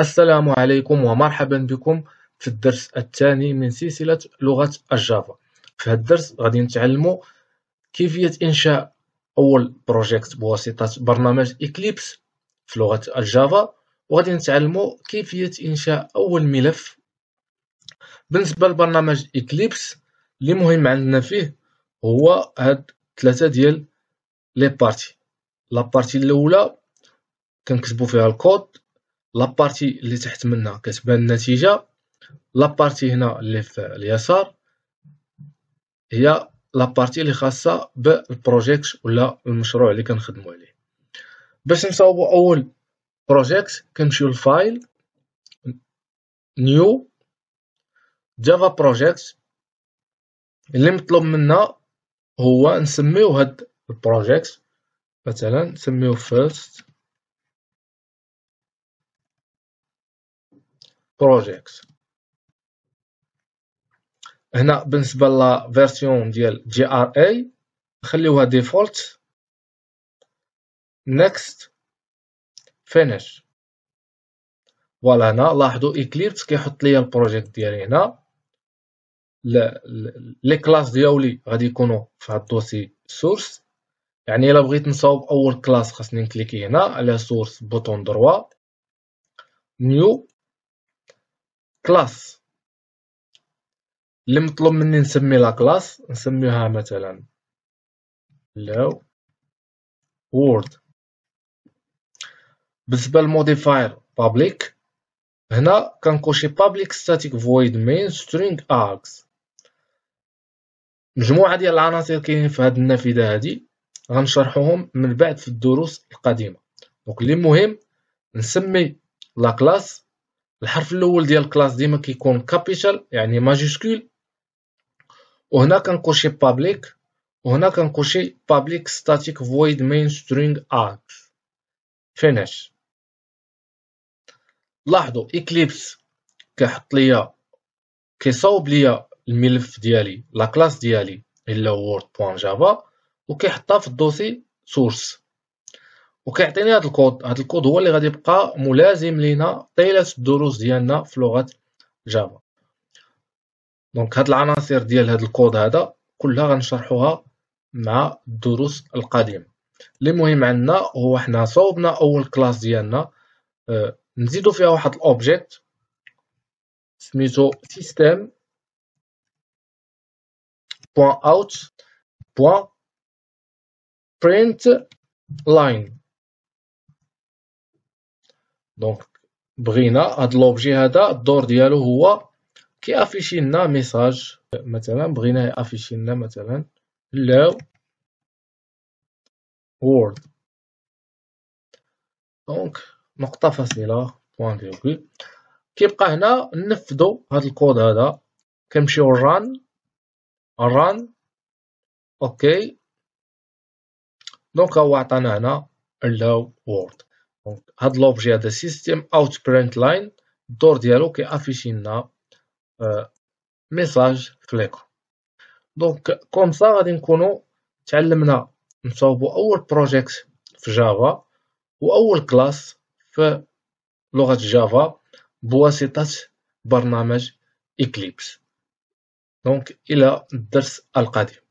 السلام عليكم ومرحبا بكم في الدرس الثاني من سلسلة لغة الجافا في هذا الدرس غادي نتعلموا كيفية إنشاء أول بروجيكت بواسطة برنامج إكليبس في لغة الجافا وغادي نتعلموا كيفية إنشاء أول ملف بالنسبة لبرنامج إكليبس اللي مهم عندنا فيه هو هاد ثلاثة ديال لي بارتي لا بارتي الأولى كنكتبو فيها الكود لابارتي اللي تحت منا كتبان النتيجه لابارتي هنا اللي في اليسار هي لابارتي اللي خاصه بالبروجيكت ولا المشروع اللي كنخدمو عليه باش نصاوبو اول بروجيكت كنمشيو لفايل نيو جافا بروجيكت اللي مطلوب منا هو نسميو هاد البروجيكت مثلا نسميو فيرست بروجيكت هنا بالنسبه لا فيرسيون ديال جي ار اي نخليوها ديفولت نيكست فينيش فوالا هنا لاحظوا ايكليبس كيحط ليا البروجيكت ديالي هنا لي كلاس ديالي غادي يكونوا في هاد الدوسي سورس يعني الا بغيت نصاوب اول كلاس خاصني نكليكي هنا على سورس بوتون دروا نيو كلاس اللي مطلوب مني نسمي لا كلاس نسميها مثلا لو وورد بالنسبه للموديفاير بابليك هنا كنكوشي بابليك ستاتيك فويد مين سترينغ اركس مجموعه ديال العناصر كاينين في هذه النافذه هذه غنشرحوهم من بعد في الدروس القادمه دونك اللي مهم نسمي لا كلاس الحرف الاول ديال الكلاس ديما كيكون كابيتال يعني ماجيسكول وهنا كنقول شي بابليك وهنا كنقول شي بابليك ستاتيك فويد مين سترينغ ارك فينيش لاحظوا اكليبس كيحط ليا كيصاوب ليا الملف ديالي لا كلاس ديالي الا وورد بوان جافا وكيحطها في الدوسي source وكيعطيني هذا الكود هذا الكود هو اللي غادي يبقى ملازم لينا طيله الدروس ديالنا في لغه جافا دونك هاد العناصر ديال هاد الكود هذا كلها غنشرحوها مع الدروس القادمه اللي مهم عندنا هو حنا صوبنا اول كلاس ديالنا آه، نزيدو فيها واحد الاوبجيكت سميتو سيستم بوان اوت بوان برينت لاين دونك بغينا هاد لوبجي هذا الدور ديالو هو افيشي لنا ميساج مثلا بغينا افيشي لنا مثلا لو وورد دونك نقطه فاصله بوان فيغول كيبقى هنا ننفذو هاد الكود هذا كنمشيو ران ران اوكي دونك هو عطانا هنا لو وورد دونك هاد لوبجي هذا سيستم اوت برنت لاين الدور ديالو كيافيشي لنا ميساج آه، في دونك كوم سا غادي نكونو تعلمنا نصاوبو اول بروجيكت في جافا واول كلاس في لغه جافا بواسطه برنامج اكليبس دونك الى الدرس القادم